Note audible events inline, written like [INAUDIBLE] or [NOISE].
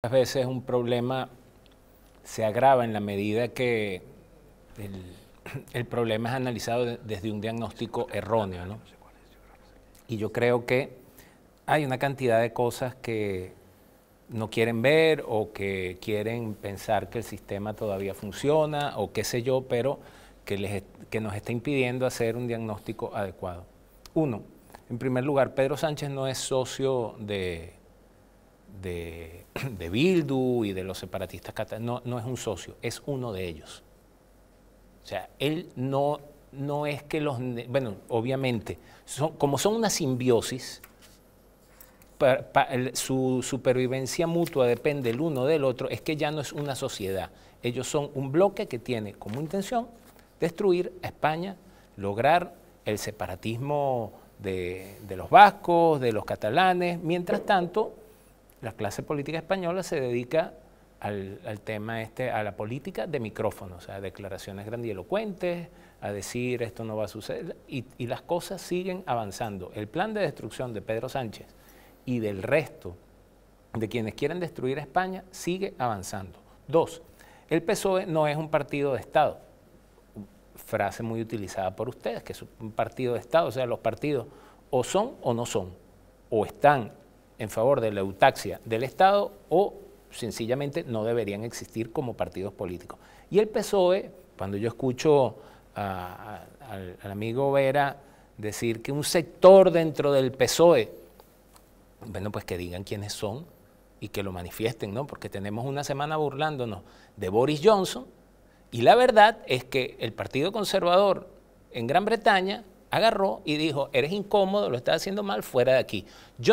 Muchas veces un problema se agrava en la medida que el, [CLEARS THROAT] problema es analizado desde un diagnóstico erróneo. ¿no? Y yo creo que hay una cantidad de cosas que no quieren ver o que quieren pensar que el sistema todavía funciona o qué sé yo, pero que, les, que nos está impidiendo hacer un diagnóstico adecuado. Uno, en primer lugar, Pedro Sánchez no es socio de de, de Bildu y de los separatistas catalanes, no, es un socio, es uno de ellos. O sea, él no, no es que los... Bueno, obviamente, como son una simbiosis, su supervivencia mutua depende el uno del otro, es que ya no es una sociedad. Ellos son un bloque que tiene como intención destruir a España, lograr el separatismo de, de los vascos, de los catalanes. Mientras tanto, la clase política española se dedica al, tema este, a la política de micrófonos, a declaraciones grandielocuentes, a decir esto no va a suceder, y, las cosas siguen avanzando. El plan de destrucción de Pedro Sánchez y del resto de quienes quieren destruir a España sigue avanzando. Dos, el PSOE no es un partido de Estado, frase muy utilizada por ustedes, que es un partido de Estado, o sea, los partidos o son o no son, o están en favor de la eutaxia del Estado o sencillamente no deberían existir como partidos políticos. Y el PSOE, cuando yo escucho al, amigo Vera decir que un sector dentro del PSOE, bueno, pues que digan quiénes son y que lo manifiesten, ¿no? Porque tenemos una semana burlándonos de Boris Johnson y la verdad es que el Partido Conservador en Gran Bretaña agarró y dijo, eres incómodo, lo estás haciendo mal, fuera de aquí.